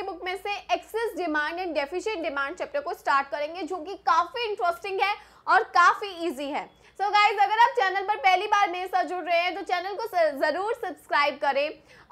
इसी बुक में से excess demand and deficient demand chapter को स्टार्ट करेंगे जो कि काफी इंटरेस्टिंग है और काफी इजी है सो so गाइज अगर आप चैनल पर पहली बार मेरे साथ जुड़ रहे हैं तो चैनल को ज़रूर सब्सक्राइब करें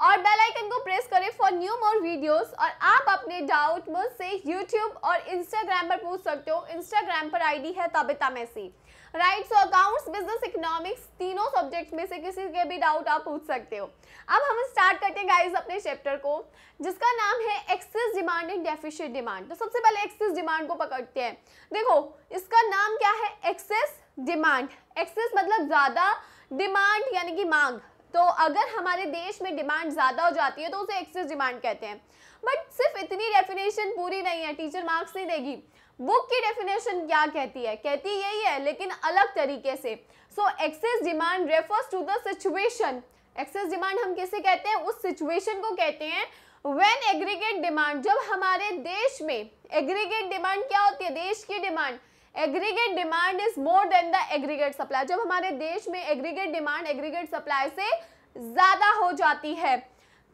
और बेल आइकन को प्रेस करें फॉर न्यू मोर वीडियोस और आप अपने डाउट मुझसे यूट्यूब और इंस्टाग्राम पर पूछ सकते हो इंस्टाग्राम पर आईडी है तबिता मैसी right so accounts business economics तीनों सब्जेक्ट्स में से किसी के भी डाउट आप पूछ सकते हो अब हम स्टार्ट करते हैं गाइज अपने चैप्टर को जिसका नाम है excess demand and deficient demand तो सबसे पहले एक्सेस डिमांड को पकड़ते हैं देखो इसका नाम क्या है एक्सेस डिमांड एक्सेस मतलब ज़्यादा डिमांड यानी कि मांग तो अगर हमारे देश में डिमांड ज़्यादा हो जाती है तो उसे एक्सेस डिमांड कहते हैं बट सिर्फ इतनी डेफिनेशन पूरी नहीं है टीचर मार्क्स नहीं देगी बुक की डेफिनेशन क्या कहती है कहती यही है लेकिन अलग तरीके से so excess demand refers to the situation excess demand हम किसे कहते हैं उस सिचुएशन को कहते हैं व्हेन एग्रीगेट डिमांड जब हमारे देश में एग्रीगेट डिमांड क्या होती है देश की demand aggregate demand is more than the aggregate supply जब हमारे देश में एग्रीगेट डिमांड एग्रीगेट सप्लाई से ज़्यादा हो जाती है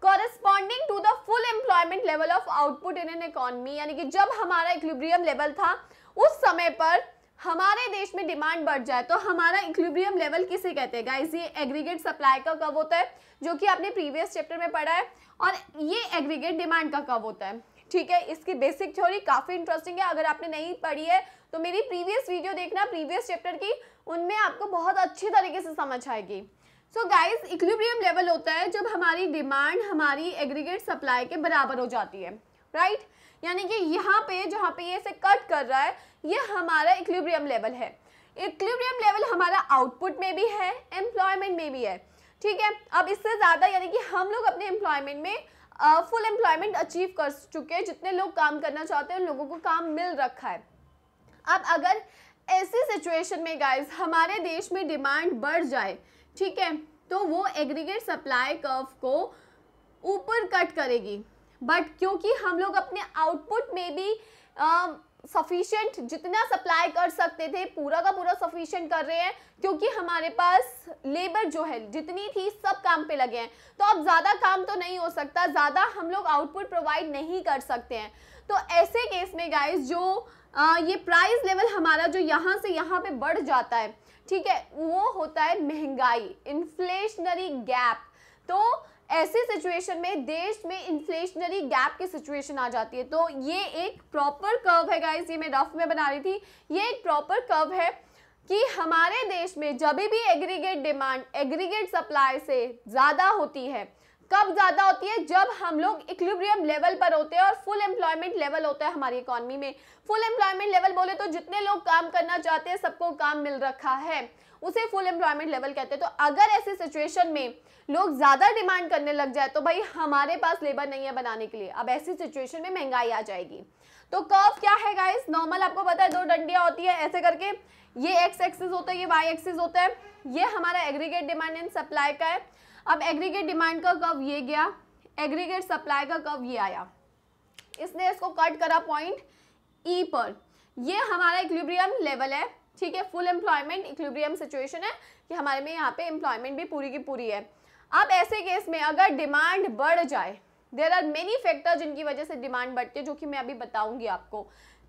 corresponding to the full employment level of output in an economy यानी कि जब हमारा इक्विलिब्रियम लेवल था उस समय पर हमारे देश में डिमांड बढ़ जाए तो हमारा इक्विलिब्रियम लेवल किसे कहते हैं गाइस ये एग्रीगेट सप्लाई का कब होता है जो कि आपने प्रीवियस चैप्टर में पढ़ा है और ये एग्रीगेट डिमांड का कब होता है ठीक है इसकी बेसिक थ्योरी काफ़ी इंटरेस्टिंग है अगर आपने नहीं पढ़ी है तो मेरी प्रीवियस वीडियो देखना प्रीवियस चैप्टर की उनमें आपको बहुत अच्छी तरीके से समझ आएगी सो गाइस इक्विलिब्रियम लेवल होता है जब हमारी डिमांड हमारी एग्रीगेट सप्लाई के बराबर हो जाती है राइट right? यानी कि यहाँ पे जहाँ पे ये इसे कट कर रहा है ये हमारा इक्विलिब्रियम लेवल है इक्विलिब्रियम लेवल हमारा आउटपुट में भी है एम्प्लॉयमेंट में भी है ठीक है अब इससे ज़्यादा यानी कि हम लोग अपने एम्प्लॉयमेंट में फुल एम्प्लॉयमेंट अचीव कर चुके हैं जितने लोग काम करना चाहते हैं उन लोगों को काम मिल रखा है अब अगर ऐसी सिचुएशन में गाइस हमारे देश में डिमांड बढ़ जाए ठीक है तो वो एग्रीगेट सप्लाई कर्व को ऊपर कट करेगी बट क्योंकि हम लोग अपने आउटपुट में भी आ, सफिशियंट जितना सप्लाई कर सकते थे पूरा का पूरा सफिशियंट कर रहे हैं क्योंकि हमारे पास लेबर जो है जितनी थी सब काम पे लगे हैं तो अब ज़्यादा काम तो नहीं हो सकता ज़्यादा हम लोग आउटपुट प्रोवाइड नहीं कर सकते हैं तो ऐसे केस में गाइस जो आ, ये प्राइस लेवल हमारा जो यहाँ से यहाँ पे बढ़ जाता है ठीक है वो होता है महंगाई इन्फ्लेशनरी गैप तो ऐसे सिचुएशन में देश में इन्फ्लेशनरी गैप की सिचुएशन आ जाती है तो ये एक प्रॉपर कर्व है गाइस ये मैं रफ में बना रही थी ये एक प्रॉपर कर्व है कि हमारे देश में जब भी एग्रीगेट डिमांड एग्रीगेट सप्लाई से ज़्यादा होती है कब ज़्यादा होती है जब हम लोग इक्लिब्रियम लेवल पर होते हैं और फुल एम्प्लॉयमेंट लेवल होता है हमारी इकोनॉमी में फुल एम्प्लॉयमेंट लेवल बोले तो जितने लोग काम करना चाहते हैं सबको काम मिल रखा है उसे फुल एम्प्लॉयमेंट लेवल कहते हैं तो अगर ऐसी सिचुएशन में लोग ज़्यादा डिमांड करने लग जाए तो भाई हमारे पास लेबर नहीं है बनाने के लिए अब ऐसी सिचुएशन में महंगाई आ जाएगी तो कर्व क्या है गाइस नॉर्मल आपको पता है दो डंडियाँ होती है ऐसे करके ये एक्स एक्सिस होता है ये वाई एक्सिस होता है ये हमारा एग्रीगेट डिमांड एंड सप्लाई का है अब एग्रीगेट डिमांड का कब ये गया एग्रीगेट सप्लाई का कब ये आया इसने इसको कट करा पॉइंट ई e पर ये हमारा इक्लिब्रियम लेवल है ठीक है फुल एम्प्लॉयमेंट इक्लिब्रियम सिचुएशन है कि हमारे में यहाँ पे एम्प्लॉयमेंट भी पूरी की पूरी है अब ऐसे केस में अगर डिमांड बढ़ जाए देर आर मेनी फैक्टर जिनकी वजह से डिमांड बढ़ती है जो कि मैं अभी बताऊंगी आपको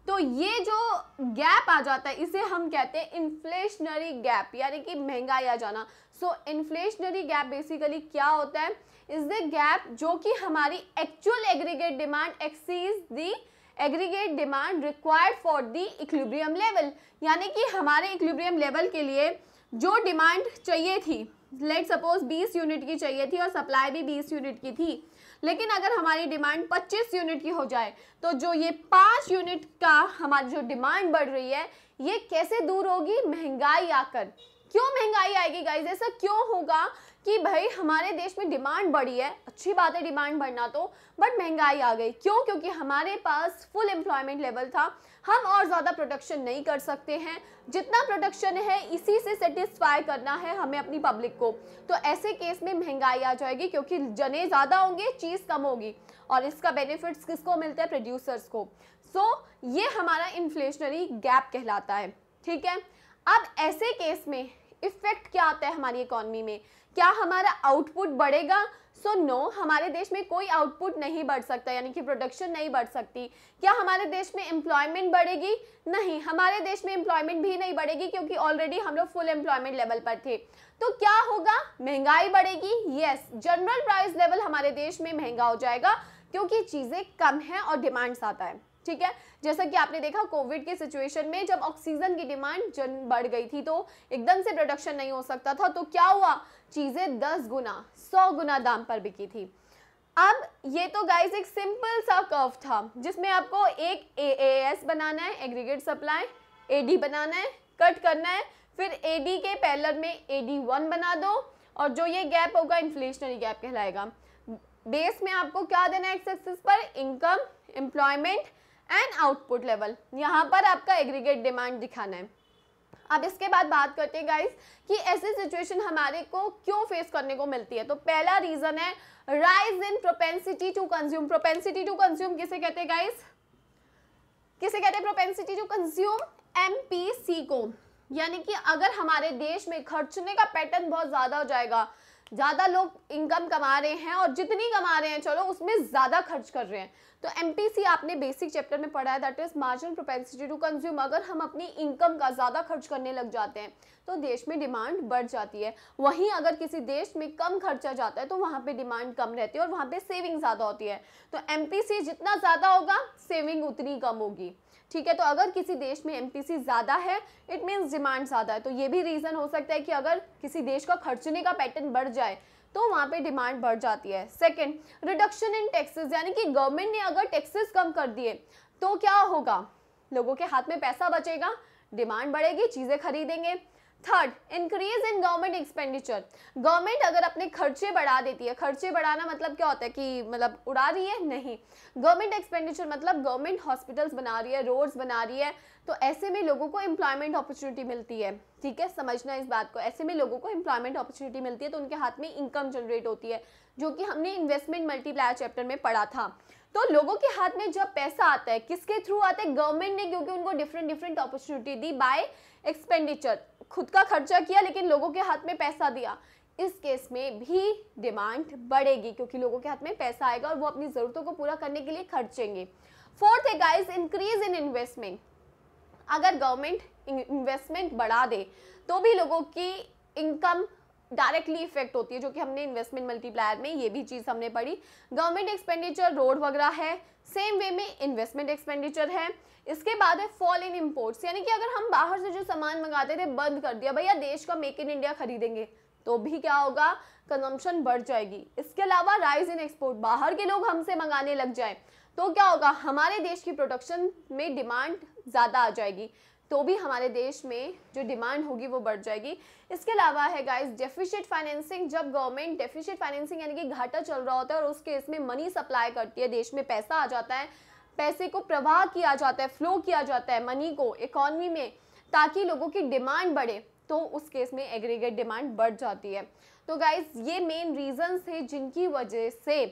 तो ये जो गैप आ जाता है इसे हम कहते हैं इन्फ्लेशनरी गैप यानी कि महंगाई आ जाना सो इन्फ्लेशनरी गैप बेसिकली क्या होता है इज द गैप जो कि हमारी actual aggregate demand exceeds the aggregate demand required for the equilibrium level यानी कि हमारे इक्विलिब्रियम लेवल के लिए जो डिमांड चाहिए थी लेट सपोज 20 यूनिट की चाहिए थी और सप्लाई भी 20 यूनिट की थी लेकिन अगर हमारी डिमांड 25 यूनिट की हो जाए तो जो ये पाँच यूनिट का हमारी जो डिमांड बढ़ रही है ये कैसे दूर होगी महंगाई आकर क्यों महंगाई आएगी गाइज ऐसा क्यों होगा कि भाई हमारे देश में डिमांड बढ़ी है अच्छी बात है डिमांड बढ़ना तो बट महंगाई आ गई क्यों क्योंकि हमारे पास फुल एम्प्लॉयमेंट लेवल था हम और ज़्यादा प्रोडक्शन नहीं कर सकते हैं जितना प्रोडक्शन है इसी से सेटिस्फाई करना है हमें अपनी पब्लिक को तो ऐसे केस में महंगाई आ जाएगी क्योंकि जने ज़्यादा होंगे चीज़ कम होगी और इसका बेनिफिट्स किसको मिलता है प्रोड्यूसर्स को सो so, ये हमारा इन्फ्लेशनरी गैप कहलाता है ठीक है अब ऐसे केस में इफ़ेक्ट क्या आता है हमारी इकोनॉमी में क्या हमारा आउटपुट बढ़ेगा सो so, नो no, हमारे देश में कोई आउटपुट नहीं बढ़ सकता यानी कि प्रोडक्शन नहीं बढ़ सकती क्या हमारे देश में एम्प्लॉयमेंट बढ़ेगी नहीं हमारे देश में एम्प्लॉयमेंट भी नहीं बढ़ेगी क्योंकि ऑलरेडी हम लोग फुल एम्प्लॉयमेंट लेवल पर थे तो क्या होगा महंगाई बढ़ेगी यस जनरल प्राइस लेवल हमारे देश में महंगा हो जाएगा क्योंकि चीज़ें कम हैं और डिमांड्स आता है ठीक है जैसा कि आपने देखा कोविड के सिचुएशन में जब ऑक्सीजन की डिमांड जन बढ़ गई थी तो एकदम से प्रोडक्शन नहीं हो सकता था तो क्या हुआ चीज़ें दस गुना सौ गुना दाम पर बिकी थी अब ये तो गाइस एक सिंपल सा कर्व था जिसमें आपको एक ए बनाना है एग्रीगेट सप्लाई ए बनाना है कट करना है फिर ए के पैलर में ए वन बना दो और जो ये गैप होगा इन्फ्लेशनरी गैप कहलाएगा बेस में आपको क्या देना है एक्स पर income employment and output level यहाँ पर आपका एग्रीगेट डिमांड दिखाना है अब इसके बाद बात करते हैं गाइस कि ऐसी सिचुएशन हमारे को क्यों फेस करने को मिलती है तो पहला रीजन है rise in propensity to consume propensity to consume किसे कहते हैं गाइस किसे कहते हैं प्रोपेंसिटी टू कंज्यूम एमपीसी को यानी कि अगर हमारे देश में खर्चने का पैटर्न बहुत ज़्यादा हो जाएगा ज़्यादा लोग इनकम कमा रहे हैं और जितनी कमा रहे हैं चलो उसमें ज़्यादा खर्च कर रहे हैं तो एम आपने बेसिक चैप्टर में पढ़ा है that is margin propensity to consume अगर हम अपनी इनकम का ज़्यादा खर्च करने लग जाते हैं तो देश में डिमांड बढ़ जाती है वहीं अगर किसी देश में कम खर्चा जाता है तो वहाँ पर डिमांड कम रहती है और वहाँ पर सेविंग ज़्यादा होती है तो एम जितना ज़्यादा होगा सेविंग उतनी कम होगी ठीक है तो अगर किसी देश में एम ज़्यादा है इट मीन्स डिमांड ज़्यादा है तो ये भी रीज़न हो सकता है कि अगर किसी देश का खर्चने का पैटर्न बढ़ जाए तो वहाँ पे डिमांड बढ़ जाती है सेकंड रिडक्शन इन टैक्सेस यानी कि गवर्नमेंट ने अगर टैक्सेस कम कर दिए तो क्या होगा लोगों के हाथ में पैसा बचेगा डिमांड बढ़ेगी चीज़ें खरीदेंगे third increase in government expenditure government अगर अपने खर्चे बढ़ा देती है खर्चे बढ़ाना मतलब क्या होता है कि मतलब उड़ा रही है नहीं गवर्नमेंट एक्सपेंडिचर मतलब गवर्नमेंट हॉस्पिटल्स बना रही है रोड्स बना रही है तो ऐसे में लोगों को एम्प्लॉयमेंट अपॉर्चुनिटी मिलती है ठीक है समझना इस बात को ऐसे में लोगों को एम्प्लॉयमेंट अपॉर्चुनिटी मिलती है तो उनके हाथ में इनकम जनरेट होती है जो कि हमने इन्वेस्टमेंट मल्टीप्लायर चैप्टर में पढ़ा था तो लोगों के हाथ में जब पैसा आता है किसके थ्रू आता है गवर्नमेंट ने क्योंकि उनको डिफरेंट डिफरेंट अपॉर्चुनिटी दी बाय एक्सपेंडिचर खुद का खर्चा किया लेकिन लोगों के हाथ में पैसा दिया इस केस में भी डिमांड बढ़ेगी क्योंकि लोगों के हाथ में पैसा आएगा और वो अपनी ज़रूरतों को पूरा करने के लिए खर्चेंगे फोर्थ है गाइस इंक्रीज इन इन्वेस्टमेंट अगर गवर्नमेंट इन्वेस्टमेंट बढ़ा दे तो भी लोगों की इनकम डायरेक्टली इफेक्ट होती है जो कि हमने इन्वेस्टमेंट मल्टीप्लायर में ये भी चीज़ हमने पढ़ी गवर्नमेंट एक्सपेंडिचर रोड वगैरह है सेम वे में इन्वेस्टमेंट एक्सपेंडिचर है इसके बाद है फॉल इन इम्पोर्ट्स यानी कि अगर हम बाहर से जो सामान मंगाते थे बंद कर दिया भैया देश का मेक इन इंडिया खरीदेंगे तो भी क्या होगा कंजम्पशन बढ़ जाएगी इसके अलावा राइज इन एक्सपोर्ट बाहर के लोग हमसे मंगाने लग जाए तो क्या होगा हमारे देश की प्रोडक्शन में डिमांड ज़्यादा आ जाएगी तो भी हमारे देश में जो डिमांड होगी वो बढ़ जाएगी इसके अलावा है गाइस डेफिशिएट फाइनेंसिंग जब गवर्नमेंट डेफिशिएट फाइनेंसिंग यानी कि घाटा चल रहा होता है और उसके इसमें मनी सप्लाई करती है देश में पैसा आ जाता है पैसे को प्रवाह किया जाता है फ्लो किया जाता है मनी को इकॉनमी में ताकि लोगों की डिमांड बढ़े तो उस केस में एग्रीगेट डिमांड बढ़ जाती है तो गाइज ये मेन रीज़न्स थे जिनकी वजह से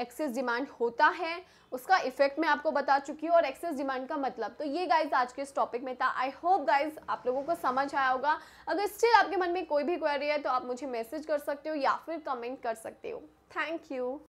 एक्सेस डिमांड होता है उसका इफेक्ट मैं आपको बता चुकी हूँ और एक्सेस डिमांड का मतलब तो ये गाइज आज के इस टॉपिक में था आई होप गाइज आप लोगों को समझ आया होगा अगर स्टिल आपके मन में कोई भी क्वेरी है तो आप मुझे मैसेज कर सकते हो या फिर कमेंट कर सकते हो थैंक यू